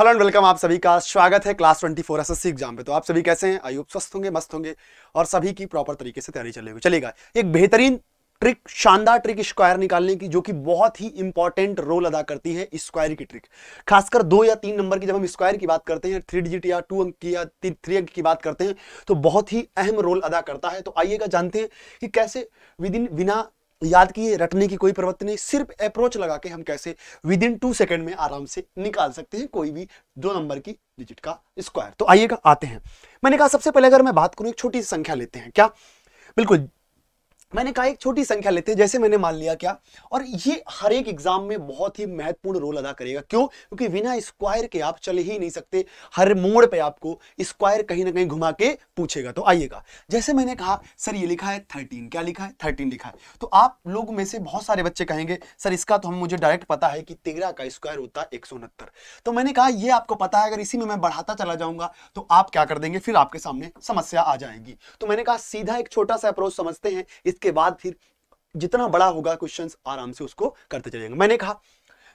hello and welcome आप सभी का स्वागत है क्लास 24 एस एग्जाम पे तो आप सभी कैसे हैं आई स्वस्थ होंगे मस्त होंगे और सभी की प्रॉपर तरीके से तैयारी चलेगी चलेगा एक बेहतरीन ट्रिक शानदार ट्रिक स्क्वायर निकालने की जो कि बहुत ही इंपॉर्टेंट रोल अदा करती है स्क्वायर की ट्रिक खासकर दो या तीन नंबर की जब हम स्क्वायर की बात करते हैं थ्री डिजिट या टू अंक की या थ्री अंक की बात करते हैं तो बहुत ही अहम रोल अदा करता है तो आइएगा जानते हैं कि कैसे विद इन बिना याद किए रटने की कोई प्रवृत्ति नहीं सिर्फ अप्रोच लगा के हम कैसे विद इन टू सेकेंड में आराम से निकाल सकते हैं कोई भी दो नंबर की डिजिट का स्क्वायर तो आइएगा आते हैं मैंने कहा सबसे पहले अगर मैं बात करूं एक छोटी सी संख्या लेते हैं क्या बिल्कुल मैंने कहा एक छोटी संख्या लेते हैं जैसे मैंने मान लिया क्या और ये हर एक एग्जाम में बहुत ही महत्वपूर्ण रोल अदा करेगा क्यों क्योंकि बिना स्क्वायर के आप चले ही नहीं सकते हर मोड़ पे आपको स्क्वायर कहीं ना कहीं घुमा के पूछेगा तो आइएगा जैसे मैंने कहा सर ये लिखा है थर्टीन क्या लिखा है थर्टीन लिखा है तो आप लोग में से बहुत सारे बच्चे कहेंगे सर इसका तो हम मुझे डायरेक्ट पता है कि तेरह का स्क्वायर होता है एक तो मैंने कहा यह आपको पता है अगर इसी में मैं बढ़ाता चला जाऊंगा तो आप क्या कर देंगे फिर आपके सामने समस्या आ जाएगी तो मैंने कहा सीधा एक छोटा सा अप्रोच समझते हैं इस के बाद फिर जितना बड़ा होगा क्वेश्चन आराम से उसको करते चले जाएंगे मैंने कहा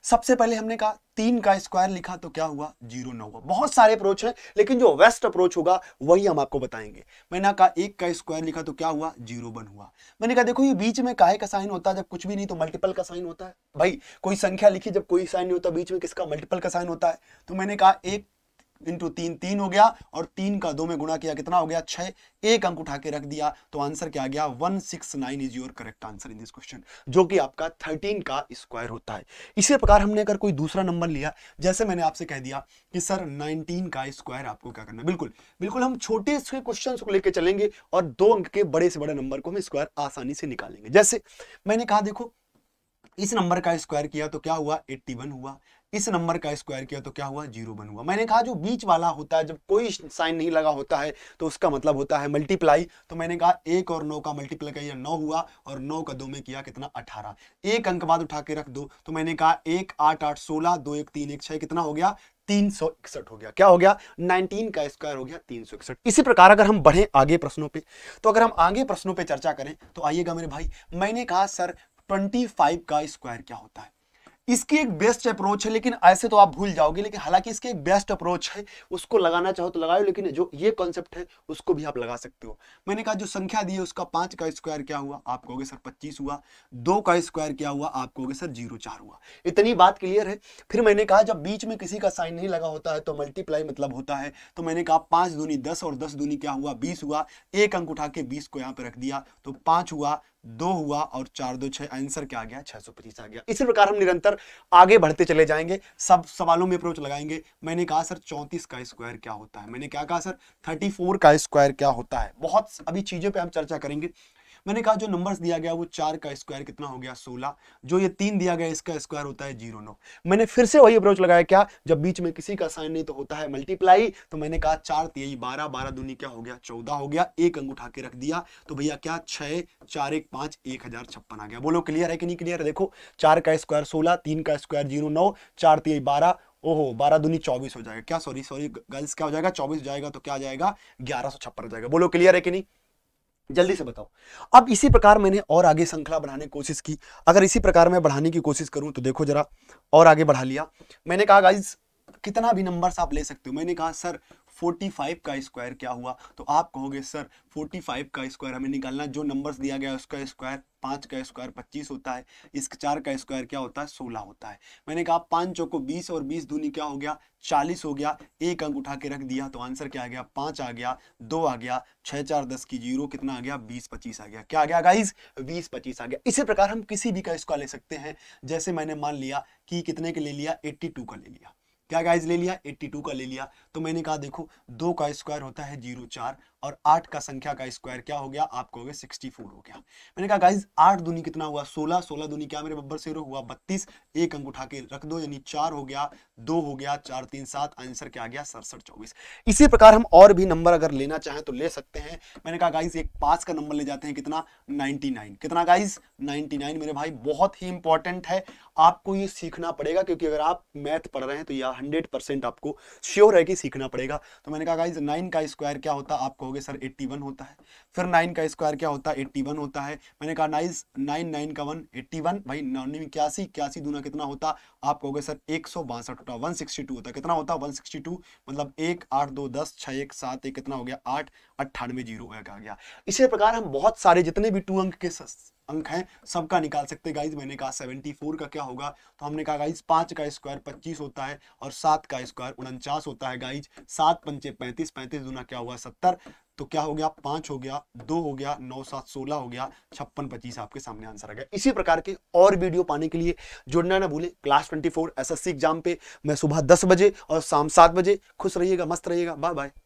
सबसे पहले हमने कहा तीन का स्क्वायर लिखा तो क्या हुआ जीरो ना हुआ बहुत सारे अप्रोच हैं लेकिन जो वेस्ट अप्रोच होगा वही हम आपको बताएंगे मैंने कहा एक का स्क्वायर लिखा तो क्या हुआ जीरो बन हुआ मैंने कहा देखो ये बीच में काहे का साइन होता है जब कुछ भी नहीं तो मल्टीपल का साइन होता है भाई कोई संख्या लिखी जब कोई साइन नहीं होता बीच में किसका मल्टीपल का साइन होता है तो मैंने कहा एक इंटू तीन तीन हो गया और तीन का दो में गुणा किया कितना हो गया छह एक अंक उठा के रख दिया तो आंसर क्या गया one six nine is your correct answer in this question जो कि आपका थर्टीन का स्क्वायर होता है इसी प्रकार हमने अगर कोई दूसरा नंबर लिया जैसे मैंने आपसे कह दिया कि सर नाइनटीन का स्क्वायर आपको क्या करना बिल्कुल बिल्कुल हम छोटे से क्वेश्चन को लेकर चलेंगे और दो अंक के बड़े से बड़े नंबर को हम स्क्वायर आसानी से निकालेंगे जैसे मैंने कहा देखो इस नंबर का स्क्वायर किया तो क्या हुआ 81 हुआ इस नंबर का स्क्वायर किया तो क्या हुआ जीरो बन हुआ मैंने कहा जो बीच वाला होता है जब कोई साइन नहीं लगा होता है तो उसका मतलब होता है मल्टीप्लाई तो मैंने कहा एक और नौ का मल्टीप्लाई किया नौ हुआ और नौ का दो में किया कितना अठारह एक अंक बाद उठा के रख दो तो मैंने कहा एक आठ आठ सोलह दो एक तीन एक छह कितना हो गया तीन सौ इकसठ हो गया क्या हो गया नाइनटीन का स्क्वायर हो गया तीन सौ इकसठ इसी प्रकार अगर हम बढ़े आगे प्रश्नों पे तो अगर हम आगे प्रश्नों पे चर्चा करें तो आइएगा मेरे भाई मैंने कहा सर 25 का स्क्वायर क्या होता है इसकी एक बेस्ट अप्रोच है लेकिन ऐसे तो आप भूल जाओगे लेकिन हालांकि इसकी एक बेस्ट अप्रोच है उसको लगाना चाहो तो लगाओ लेकिन जो ये कॉन्सेप्ट है उसको भी आप लगा सकते हो मैंने कहा जो संख्या दी है उसका पांच का स्क्वायर क्या हुआ आप कहोगे सर पच्चीस हुआ दो का स्क्वायर क्या हुआ आप कहोगे सर जीरो चार हुआ इतनी बात क्लियर है फिर मैंने कहा जब बीच में किसी का साइन नहीं लगा होता है तो मल्टीप्लाई मतलब होता है तो मैंने कहा पांच दूनी दस और दस दूनी क्या हुआ बीस हुआ एक अंक उठा के बीस को यहाँ पे रख दिया तो पांच हुआ दो हुआ और चार दो छह आंसर क्या आ गया छह सौ पच्चीस आ गया इसी प्रकार हम निरंतर आगे बढ़ते चले जाएंगे सब सवालों में अप्रोच लगाएंगे मैंने कहा सर चौंतीस का स्क्वायर क्या होता है मैंने क्या कहा हाँ, सर थर्टी फोर का स्क्वायर क्या होता है बहुत अभी चीजों पर हम चर्चा करेंगे मैंने कहा जो नंबर्स दिया गया वो चार का स्क्वायर कितना हो गया सोलह जो ये तीन दिया गया इसका स्क्वायर होता है जीरो नौ मैंने फिर से वही अप्रोच लगाया क्या जब बीच में किसी का साइन नहीं तो होता है मल्टीप्लाई तो मैंने कहा चार तेई तो बारह बारह दूनी क्या हो गया चौदह हो गया एक अंग उठा के रख दिया तो भैया क्या छह चार एक पांच एक हजार छप्पन आ गया बोलो क्लियर है कि नहीं क्लियर है देखो चार का स्क्वायर सोलह तीन का स्क्वायर जीरो नौ चार तेई तो बारह ओहो बारह दूनी चौबीस हो जाएगा क्या सॉरी सॉरी गर्ल्स क्या हो जाएगा चौबीस जाएगा तो क्या जाएगा ग्यारह सौ छप्पन हो जाएगा बोलो क्लियर है कि नहीं जल्दी से बताओ अब इसी प्रकार मैंने और आगे श्रृंखला बढ़ाने की कोशिश की अगर इसी प्रकार मैं बढ़ाने की कोशिश करूं तो देखो जरा और आगे बढ़ा लिया मैंने कहा गाइज कितना भी नंबर आप ले सकते हो मैंने कहा सर 45 का स्क्वायर क्या हुआ तो आप कहोगे सर 45 का स्क्वायर हमें निकालना जो नंबर्स दिया गया उसका स्क्वायर पाँच का स्क्वायर पच्चीस होता है इस चार का स्क्वायर क्या होता है सोलह होता है मैंने कहा पाँच चौको बीस और बीस दूनी क्या हो गया चालीस हो गया एक अंक उठा के रख दिया तो आंसर क्या आ गया पाँच आ गया दो आ गया छः चार दस की जीरो कितना आ गया बीस पच्चीस आ गया क्या आ गया गाइज बीस पच्चीस आ गया इसी प्रकार हम किसी भी का स्क्वायर ले सकते हैं जैसे मैंने मान लिया कि कितने का ले लिया एट्टी का ले लिया क्या गाइज ले लिया 82 का ले लिया तो मैंने कहा देखो दो का स्क्वायर होता है जीरो चार और आठ का संख्या का स्क्वायर क्या हो गया आपको हो गया सिक्सटी फोर हो गया मैंने कहा गाइज आठ दुनी कितना हुआ सोलह सोलह दुनी क्या मेरे बब्बर से हुआ बत्तीस एक अंक उठा के रख दो यानी चार हो गया दो हो गया चार तीन सात आंसर क्या आ गया सड़सठ चौबीस इसी प्रकार हम और भी नंबर अगर लेना चाहें तो ले सकते हैं मैंने कहा गाइज एक पाँच का नंबर ले जाते हैं कितना नाइनटी नाइन कितना गाइज नाइनटी नाइन मेरे भाई बहुत ही इंपॉर्टेंट है आपको ये सीखना पड़ेगा क्योंकि अगर आप मैथ पढ़ रहे हैं तो यह हंड्रेड परसेंट आपको श्योर है कि सीखना पड़ेगा तो मैंने कहा गाइज नाइन का स्क्वायर क्या होता आपको बोलोगे सर 81 होता है फिर नाइन का स्क्वायर क्या होता है 81 होता है मैंने कहा नाइस नाइन नाइन का वन एट्टी वन भाई नानवे में इक्यासी इक्यासी दूना कितना होता आप कहोगे सर एक सौ बासठ होता वन सिक्सटी टू होता कितना होता वन सिक्सटी टू मतलब एक आठ दो दस छः एक सात एक कितना हो गया आठ अट्ठानवे जीरो एक आ गया इसी प्रकार हम बहुत सारे जितने भी टू अंक के अंक हैं सबका निकाल सकते हैं गाइज मैंने कहा सेवेंटी फोर का क्या होगा तो हमने कहा गाइज पाँच का स्क्वायर पच्चीस होता है और सात का स्क्वायर उनचास होता है गाइज सात पंचे पैंतीस पैंतीस दूना क्या हुआ सत्तर तो क्या हो गया पांच हो गया दो हो गया नौ सात सोलह हो गया छप्पन पच्चीस आपके सामने आंसर आ गया इसी प्रकार के और वीडियो पाने के लिए जुड़ना ना भूले class twenty four S exam पे मैं सुबह दस बजे और शाम सात बजे खुश रहिएगा मस्त रहिएगा बाय बाय